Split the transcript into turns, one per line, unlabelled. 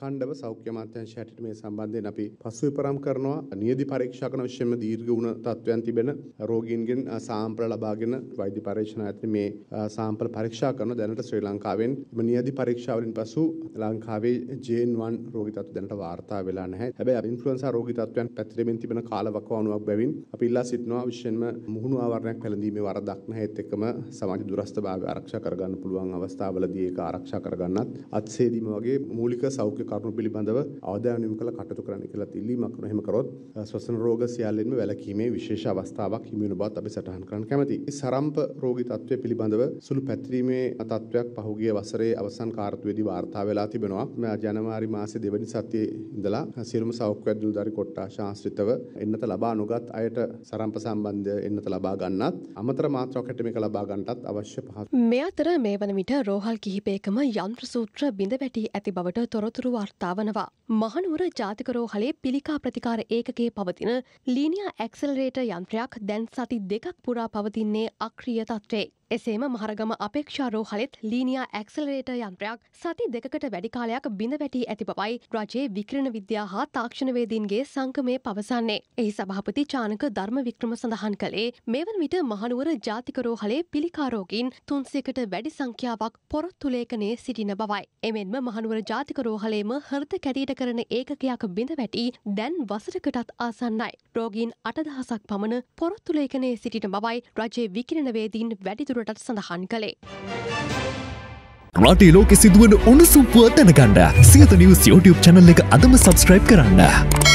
අඛණ්ඩව සෞඛ්‍ය අමාත්‍යාංශය හැටියට මේ සම්බන්ධයෙන් අපි පසු විපරම් කරනවා නියදි පරීක්ෂා කරන විශේෂම දීර්ඝ වුණ තත්වයන් තිබෙන රෝගීන්ගෙන් සාම්පල ලබාගෙන වෛද්‍ය පරීක්ෂණ ඇතුළේ මේ සාම්පල පරීක්ෂා කරන දැනට ශ්‍රී ලංකාවෙන් මේ නියදි පරීක්ෂාවලින් පසු ලංකාවේ JN1 රෝගී තත්ත්ව දැනට වාර්තා වෙලා නැහැ. හැබැයි ඉන්ෆ්ලුවෙන්සා රෝගී තත්ත්වයන් පැතිරෙමින් තිබෙන කාල වකවානුවක් බැවින් අපි ඉල්ලා සිටිනවා විශේෂයෙන්ම මුහුණු ආවරණයක් පැළඳීමේ වරදක් නැහැ ඒත් එක්කම සමාජ දුරස්ථභාවය ආරක්ෂා කරගන්න පුළුවන් අවස්ථාවලදී ඒක ආරක්ෂා කරගන්නත් අත්සේදීම වගේ මූලික සෞඛ්‍ය කරුණු පිළිබඳව අවධානය යොමු කරලා කටයුතු කරන්න කියලා ඉල්ලීමක් කරන එහෙම කරොත් ශ්වසන රෝග සියල්ලෙන්ම වැළකීමේ විශේෂ අවස්ථාවක් හිමි වෙන බවත් අපි සටහන් කරන්න කැමැතියි. මේ සරම්ප රෝගී තත්ත්වය පිළිබඳව සුළු පැතිරීමේ තත්ත්වයක් පහුගිය වසරේ අවසන් කාර්තුවේදී වාර්තා වෙලා තිබෙනවා. මේ ජනවාරි මාසේ දෙවැනි සතියේ ඉඳලා සියලුම සෞඛ්‍ය අධිකාරි කොට්ටාශ ආශ්‍රිතව එන්නත ලබා නොගත් අයට සරම්ප සම්බන්ධ එන්නත ලබා ගන්නත් අමතර මාත්‍රාවකට මේක ලබා ගන්නටත් අවශ්‍ය පහසු.
මේ අතර මේ වන විට රෝහල් කිහිපයකම යන්ත්‍ර සූත්‍ර බිඳ වැටි ඇති බවට තොරතුරු වාර්තා වනවා. මහනුවර ජාතිකරෝහලේ පිළිකා ප්‍රතිකාර ඒකගේ පවතින ලීනියා ඇක්සල්රේට යන්ත්‍රයක් දැන් සති දෙකක් පුරා පවතින්නේ අක්‍රිය තත්වේ. එසේම මහරගම අපේක්ෂාරෝහලෙත් ලීනියා ඇක්සලරේට යන්ත්‍රයක් සති දෙකකට වැඩිකාලයක් බිඳ වැටී ඇති බවයි රජයේ වික්‍රණ විද්‍යා හා තාක්ෂණවේදීන්ගේ සංකමය පවසන්නේ. එහි සභාපති චානක ධර්ම වික්‍රම සඳහන් කළේ මෙවන් විට මහනුවර ජාතිකරෝහලේ පිළිකාරෝගීන් තුන්සයකට වැඩි සංඛ්‍යාවක් පොරොත්තුලේකනේ සිටින බවයි. එමෙන්ම මහනුවර ජාතිකරෝහලේම හෘද කැඩීට කරන ඒකකයක් බිඳ වැටි දැන් වසරකටත් ආසන්නයි. රෝගීන් අටදහසක් පමණ පොරොත්තුලේකනේ සිටින බවයි රජයේ විකිරණවේදීන් වැඩිදුර තවදුරටත් සඳහන් කළේ.
රටේ ලෝකෙ සිදුවන උණුසුම්පුව දැනගන්න සියත නිවස් YouTube චැනල් එක අදම සබස්ක්‍රයිබ් කරන්න.